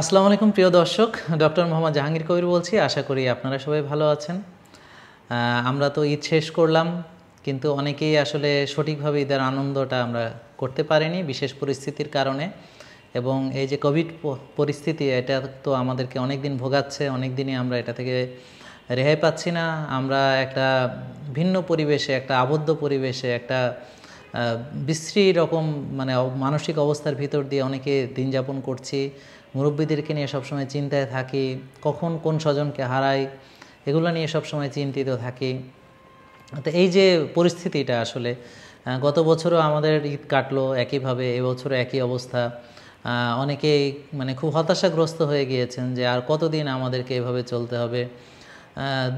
আসসালামু আলাইকুম প্রিয় দর্শক ডক্টর মোহাম্মদ জাহাঙ্গীর কবির বলছি আশা করি আপনারা সবাই ভালো আছেন আমরা তো ঈদ শেষ করলাম কিন্তু অনেকেই আসলে সঠিকভাবে ঈদের আনন্দটা আমরা করতে পারিনি বিশেষ পরিস্থিতির কারণে এবং এই যে কোভিড পরিস্থিতি এটা তো আমাদেরকে অনেক দিন ভোগাচ্ছে অনেক দিনই আমরা এটা থেকে রেহাই পাচ্ছি না আমরা একটা ভিন্ন পরিবেশে একটা আবদ্ধ পরিবেশে একটা বিশ্রী রকম মানে মানসিক অবস্থার ভিতর দিয়ে অনেকে দিন যাপন করছি মুরব্বীদেরকে নিয়ে সবসময় চিন্তায় থাকি কখন কোন স্বজনকে হারাই এগুলো নিয়ে সবসময় চিন্তিত থাকি তো এই যে পরিস্থিতিটা আসলে গত বছরও আমাদের ঈদ কাটলো একইভাবে এবছরও একই অবস্থা অনেকেই মানে খুব হতাশাগ্রস্ত হয়ে গিয়েছেন যে আর কতদিন আমাদেরকে এভাবে চলতে হবে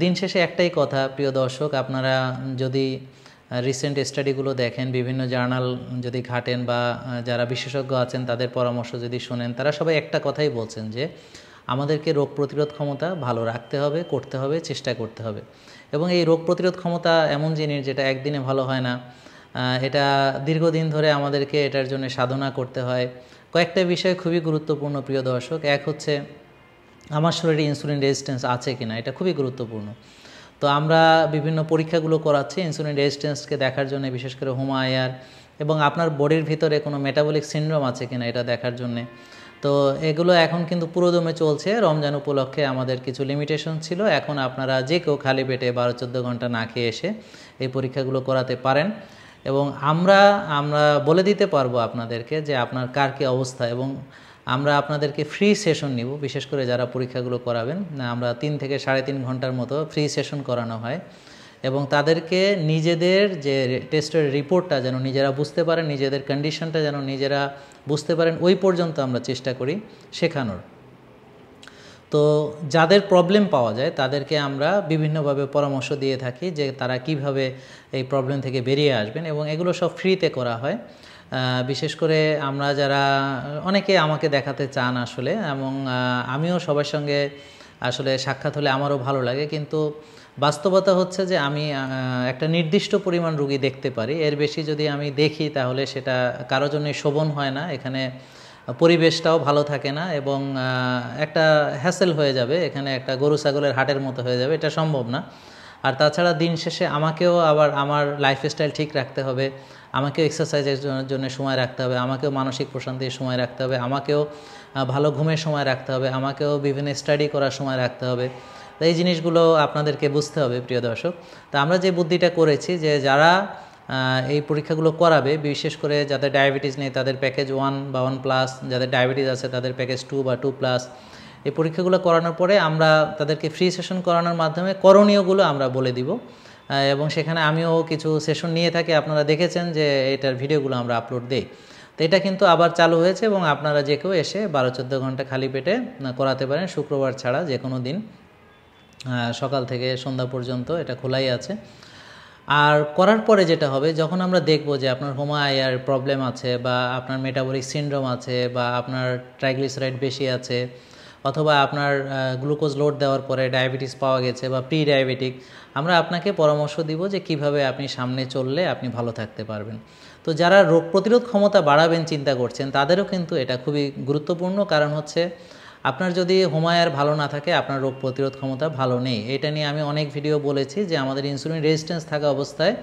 দিন শেষে একটাই কথা প্রিয় দর্শক আপনারা যদি রিসেন্ট স্টাডিগুলো দেখেন বিভিন্ন জার্নাল যদি ঘাটেন বা যারা বিশেষজ্ঞ আছেন তাদের পরামর্শ যদি শোনেন তারা সবাই একটা কথাই বলছেন যে আমাদেরকে রোগ প্রতিরোধ ক্ষমতা ভালো রাখতে হবে করতে হবে চেষ্টা করতে হবে এবং এই রোগ প্রতিরোধ ক্ষমতা এমন জিনিস যেটা একদিনে ভালো হয় না এটা দীর্ঘদিন ধরে আমাদেরকে এটার জন্য সাধনা করতে হয় কয়েকটা বিষয় খুবই গুরুত্বপূর্ণ প্রিয় দর্শক এক হচ্ছে আমার শরীরে ইনসুলিন রেজিস্ট্যান্স আছে কিনা এটা খুবই গুরুত্বপূর্ণ তো আমরা বিভিন্ন পরীক্ষাগুলো করাচ্ছি ইনসুলিন রেজিস্টেন্সকে দেখার জন্য বিশেষ করে হোমায়ার এবং আপনার বডির ভিতরে কোনো মেটাবলিক সিনড্রোম আছে কিনা এটা দেখার জন্যে তো এগুলো এখন কিন্তু পুরোদমে চলছে রমজান উপলক্ষে আমাদের কিছু লিমিটেশন ছিল এখন আপনারা যে কেউ খালি পেটে বারো চোদ্দো ঘন্টা না খেয়ে এসে এই পরীক্ষাগুলো করাতে পারেন এবং আমরা আমরা বলে দিতে পারবো আপনাদেরকে যে আপনার কার কী অবস্থা এবং আমরা আপনাদেরকে ফ্রি সেশন নিব বিশেষ করে যারা পরীক্ষাগুলো করাবেন আমরা তিন থেকে সাড়ে তিন ঘন্টার মতো ফ্রি সেশন করানো হয় এবং তাদেরকে নিজেদের যে টেস্টের রিপোর্টটা যেন নিজেরা বুঝতে পারেন নিজেদের কন্ডিশনটা যেন নিজেরা বুঝতে পারেন ওই পর্যন্ত আমরা চেষ্টা করি শেখানোর তো যাদের প্রবলেম পাওয়া যায় তাদেরকে আমরা বিভিন্নভাবে পরামর্শ দিয়ে থাকি যে তারা কিভাবে এই প্রবলেম থেকে বেরিয়ে আসবেন এবং এগুলো সব ফ্রিতে করা হয় বিশেষ করে আমরা যারা অনেকে আমাকে দেখাতে চান আসলে এবং আমিও সবার সঙ্গে আসলে সাক্ষাৎ হলে আমারও ভালো লাগে কিন্তু বাস্তবতা হচ্ছে যে আমি একটা নির্দিষ্ট পরিমাণ রুগী দেখতে পারি এর বেশি যদি আমি দেখি তাহলে সেটা কারো জন্যই শোভন হয় না এখানে পরিবেশটাও ভালো থাকে না এবং একটা হ্যাসেল হয়ে যাবে এখানে একটা গরু ছাগলের হাটের মতো হয়ে যাবে এটা সম্ভব না আর তাছাড়া দিন শেষে আমাকেও আবার আমার লাইফস্টাইল ঠিক রাখতে হবে আমাকেও এক্সারসাইজের জন্য সময় রাখতে হবে আমাকেও মানসিক প্রশান্তির সময় রাখতে হবে আমাকেও ভালো ঘুমের সময় রাখতে হবে আমাকেও বিভিন্ন স্টাডি করার সময় রাখতে হবে তো এই জিনিসগুলো আপনাদেরকে বুঝতে হবে প্রিয় দর্শক তো আমরা যে বুদ্ধিটা করেছি যে যারা এই পরীক্ষাগুলো করাবে বিশেষ করে যাদের ডায়াবেটিস নেই তাদের প্যাকেজ ওয়ান বা ওয়ান প্লাস যাদের ডায়াবেটিস আছে তাদের প্যাকেজ টু বা টু প্লাস এই পরীক্ষাগুলো করানোর পরে আমরা তাদেরকে ফ্রি সেশন করানোর মাধ্যমে করণীয়গুলো আমরা বলে দিব এবং সেখানে আমিও কিছু সেশন নিয়ে থাকি আপনারা দেখেছেন যে এটার ভিডিওগুলো আমরা আপলোড দিই তো এটা কিন্তু আবার চালু হয়েছে এবং আপনারা যে কেউ এসে বারো চোদ্দ ঘন্টা খালি পেটে করাতে পারেন শুক্রবার ছাড়া যে কোনো দিন সকাল থেকে সন্ধ্যা পর্যন্ত এটা খোলাই আছে আর করার পরে যেটা হবে যখন আমরা দেখব যে আপনার হোমায়ার প্রবলেম আছে বা আপনার মেটাবলিক সিন্ড্রোম আছে বা আপনার ট্রাইগ্লিসারাইড বেশি আছে অথবা আপনার গ্লুকোজ লোড দেওয়ার পরে ডায়াবেটিস পাওয়া গেছে বা প্রি ডায়াবেটিক আমরা আপনাকে পরামর্শ দিব যে কিভাবে আপনি সামনে চললে আপনি ভালো থাকতে পারবেন তো যারা রোগ প্রতিরোধ ক্ষমতা বাড়াবেন চিন্তা করছেন তাদেরও কিন্তু এটা খুবই গুরুত্বপূর্ণ কারণ হচ্ছে আপনার যদি হোমায়ার ভালো না থাকে আপনার রোগ প্রতিরোধ ক্ষমতা ভালো নেই এটা নিয়ে আমি অনেক ভিডিও বলেছি যে আমাদের ইনসুলিন রেজিস্ট্যান্স থাকা অবস্থায়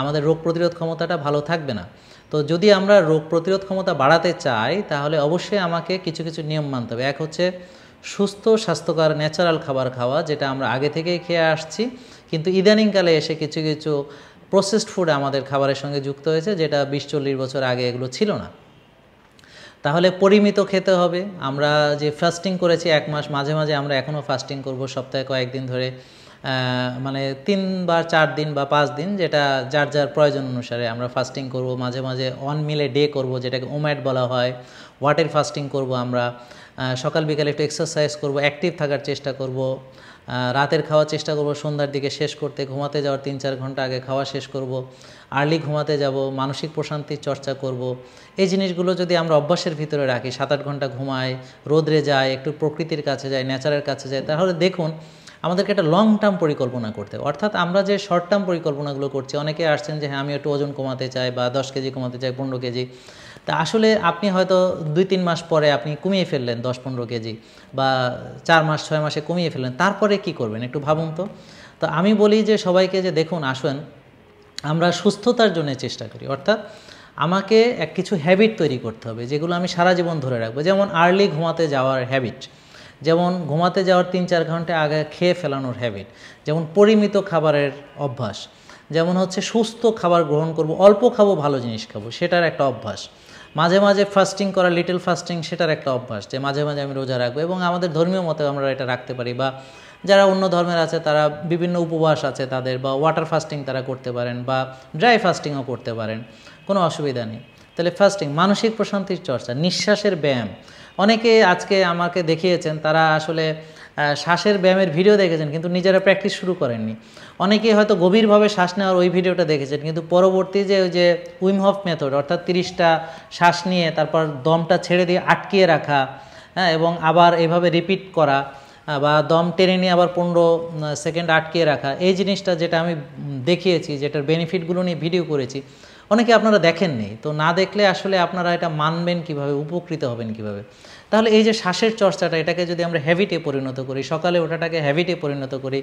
আমাদের রোগ প্রতিরোধ ক্ষমতাটা ভালো থাকবে না তো যদি আমরা রোগ প্রতিরোধ ক্ষমতা বাড়াতে চাই তাহলে অবশ্যই আমাকে কিছু কিছু নিয়ম মানতে হবে এক হচ্ছে সুস্থ স্বাস্থ্যকর ন্যাচারাল খাবার খাওয়া যেটা আমরা আগে থেকেই খেয়ে আসছি কিন্তু ইদানিংকালে এসে কিছু কিছু প্রসেসড ফুড আমাদের খাবারের সঙ্গে যুক্ত হয়েছে যেটা বিশ চল্লিশ বছর আগে এগুলো ছিল না তাহলে পরিমিত খেতে হবে আমরা যে ফাস্টিং করেছি এক মাস মাঝে মাঝে আমরা এখনও ফাস্টিং করব সপ্তাহে কয়েকদিন ধরে মানে তিন বা চার দিন বা পাঁচ দিন যেটা যার যার প্রয়োজন অনুসারে আমরা ফাস্টিং করব মাঝে মাঝে অন মিলে ডে করব যেটাকে ওম্যাট বলা হয় ওয়াটের ফাস্টিং করব আমরা সকাল বিকালে একটু এক্সারসাইজ করব অ্যাক্টিভ থাকার চেষ্টা করব রাতের খাওয়ার চেষ্টা করব সন্ধ্যার দিকে শেষ করতে ঘুমাতে যাওয়ার তিন চার ঘন্টা আগে খাওয়া শেষ করব আর্লি ঘুমাতে যাব মানসিক প্রশান্তির চর্চা করব এই জিনিসগুলো যদি আমরা অভ্যাসের ভিতরে রাখি সাত আট ঘন্টা ঘুমাই রোদ্রে যাই একটু প্রকৃতির কাছে যাই ন্যাচারের কাছে যাই তাহলে দেখুন আমাদেরকে একটা লং টার্ম পরিকল্পনা করতে হবে অর্থাৎ আমরা যে শর্ট টার্ম পরিকল্পনাগুলো করছি অনেকে আসছেন যে হ্যাঁ আমি একটু ওজন কমাতে চাই বা দশ কেজি কমাতে চাই পনেরো কেজি তা আসলে আপনি হয়তো দুই তিন মাস পরে আপনি কমিয়ে ফেললেন দশ পনেরো কেজি বা চার মাস ছয় মাসে কমিয়ে ফেললেন তারপরে কি করবেন একটু ভাবুন তো তো আমি বলি যে সবাইকে যে দেখুন আসুন আমরা সুস্থতার জন্য চেষ্টা করি অর্থাৎ আমাকে এক কিছু হ্যাবিট তৈরি করতে হবে যেগুলো আমি সারা জীবন ধরে রাখবো যেমন আর্লি ঘুমাতে যাওয়ার হ্যাবিট যেমন ঘুমাতে যাওয়ার তিন চার ঘন্টা আগে খেয়ে ফেলানোর হ্যাবিট যেমন পরিমিত খাবারের অভ্যাস যেমন হচ্ছে সুস্থ খাবার গ্রহণ করব অল্প খাবো ভালো জিনিস খাবো সেটার একটা অভ্যাস মাঝে মাঝে ফাস্টিং করা লিটল ফাস্টিং সেটার একটা অভ্যাস যে মাঝে মাঝে আমি রোজা রাখবো এবং আমাদের ধর্মীয় মতে আমরা এটা রাখতে পারি বা যারা অন্য ধর্মের আছে তারা বিভিন্ন উপবাস আছে তাদের বা ওয়াটার ফাস্টিং তারা করতে পারেন বা ড্রাই ফাস্টিংও করতে পারেন কোনো অসুবিধা নেই তাহলে ফার্স্টিং মানসিক প্রশান্তির চর্চা নিঃশ্বাসের ব্যায়াম অনেকে আজকে আমাকে দেখিয়েছেন তারা আসলে শ্বাসের ব্যায়ামের ভিডিও দেখেছেন কিন্তু নিজেরা প্র্যাকটিস শুরু করেননি অনেকে হয়তো গভীরভাবে শ্বাস নেওয়ার ওই ভিডিওটা দেখেছেন কিন্তু পরবর্তী যে ওই যে উইমহফ মেথড অর্থাৎ তিরিশটা শ্বাস নিয়ে তারপর দমটা ছেড়ে দিয়ে আটকিয়ে রাখা হ্যাঁ এবং আবার এভাবে রিপিট করা বা দম টেনে নিয়ে আবার পনেরো সেকেন্ড আটকিয়ে রাখা এই জিনিসটা যেটা আমি দেখিয়েছি যেটার বেনিফিটগুলো নিয়ে ভিডিও করেছি অনেকে আপনারা দেখেননি তো না দেখলে আসলে আপনারা এটা মানবেন কিভাবে উপকৃত হবেন কিভাবে তাহলে এই যে শ্বাসের চর্চাটা এটাকে যদি আমরা হ্যাবিটে পরিণত করি সকালে ওঠাটাকে হ্যাবিটে পরিণত করি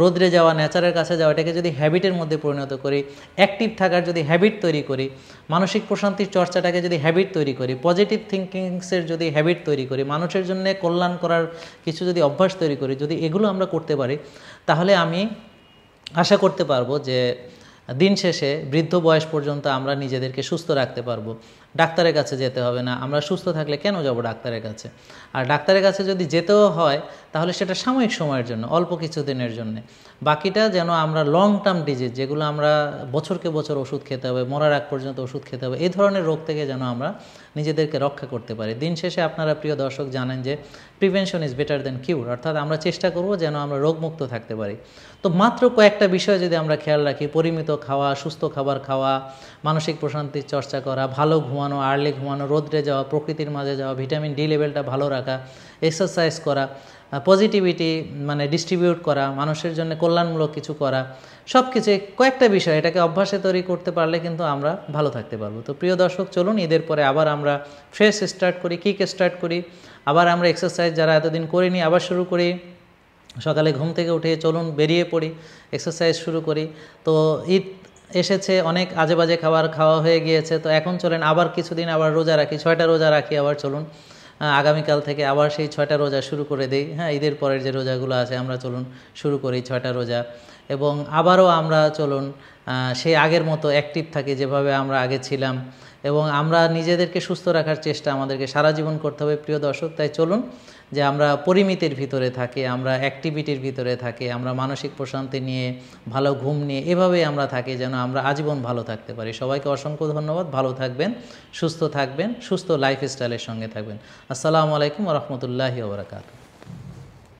রোদ্রে যাওয়া নেচারের কাছে যাওয়া এটাকে যদি হ্যাবিটের মধ্যে পরিণত করি অ্যাক্টিভ থাকার যদি হ্যাবিট তৈরি করি মানসিক প্রশান্তির চর্চাটাকে যদি হ্যাবিট তৈরি করি পজিটিভ থিঙ্কিংসের যদি হ্যাবিট তৈরি করি মানুষের জন্য কল্যাণ করার কিছু যদি অভ্যাস তৈরি করি যদি এগুলো আমরা করতে পারি তাহলে আমি আশা করতে পারবো যে দিন শেষে বৃদ্ধ বয়স পর্যন্ত আমরা নিজেদেরকে সুস্থ রাখতে পারবো ডাক্তারের কাছে যেতে হবে না আমরা সুস্থ থাকলে কেন যাব ডাক্তারের কাছে আর ডাক্তারের কাছে যদি যেতেও হয় তাহলে সেটা সাময়িক সময়ের জন্য অল্প কিছু দিনের জন্য বাকিটা যেন আমরা লং টার্ম ডিজিজ যেগুলো আমরা বছরকে বছর ওষুধ খেতে হবে মরার আগ পর্যন্ত ওষুধ খেতে হবে এই ধরনের রোগ থেকে যেন আমরা নিজেদেরকে রক্ষা করতে পারি দিন শেষে আপনারা প্রিয় দর্শক জানেন যে prevention is better than cure অর্থাৎ আমরা চেষ্টা করব যেন আমরা রোগমুক্ত থাকতে পারি তো মাত্র কয়েকটা বিষয় যদি আমরা খেয়াল রাখি পরিমিত খাওয়া সুস্থ খাবার খাওয়া মানসিক প্রশান্তির চর্চা করা ভালো ঘুমা ঘুমানো আর্লি ঘুমানো রোদ্রে যাওয়া প্রকৃতির মাঝে যাওয়া ভিটামিন ডি লেভেলটা ভালো রাখা এক্সারসাইজ করা পজিটিভিটি মানে ডিস্ট্রিবিউট করা মানুষের জন্য কল্যাণমূলক কিছু করা সব কিছু কয়েকটা বিষয় এটাকে অভ্যাসে তৈরি করতে পারলে কিন্তু আমরা ভালো থাকতে পারবো তো প্রিয় দর্শক চলুন ঈদের পরে আবার আমরা ফ্রেশ স্টার্ট করি কিক স্টার্ট করি আবার আমরা এক্সারসাইজ যারা এতদিন করিনি আবার শুরু করি সকালে ঘুম থেকে উঠে চলুন বেরিয়ে পড়ি এক্সারসাইজ শুরু করি তো ঈদ এসেছে অনেক আজে বাজে খাবার খাওয়া হয়ে গিয়েছে তো এখন চলেন আবার কিছুদিন আবার রোজা রাখি ছয়টা রোজা রাখি আবার চলুন আগামীকাল থেকে আবার সেই ছয়টা রোজা শুরু করে দিই হ্যাঁ ঈদের পরের যে রোজাগুলো আছে আমরা চলুন শুরু করি ছয়টা রোজা এবং আবারও আমরা চলুন সেই আগের মতো অ্যাক্টিভ থাকি যেভাবে আমরা আগে ছিলাম এবং আমরা নিজেদেরকে সুস্থ রাখার চেষ্টা আমাদেরকে সারা জীবন করতে হবে প্রিয় দর্শক তাই চলুন যে আমরা পরিমিতির ভিতরে থাকি আমরা অ্যাক্টিভিটির ভিতরে থাকি আমরা মানসিক প্রশান্তি নিয়ে ভালো ঘুম নিয়ে এভাবেই আমরা থাকি যেন আমরা আজীবন ভালো থাকতে পারি সবাইকে অসংখ্য ধন্যবাদ ভালো থাকবেন সুস্থ থাকবেন সুস্থ লাইফস্টাইলের সঙ্গে থাকবেন আসসালামু আলাইকুম রহমতুল্লাহি ওবরাকাতু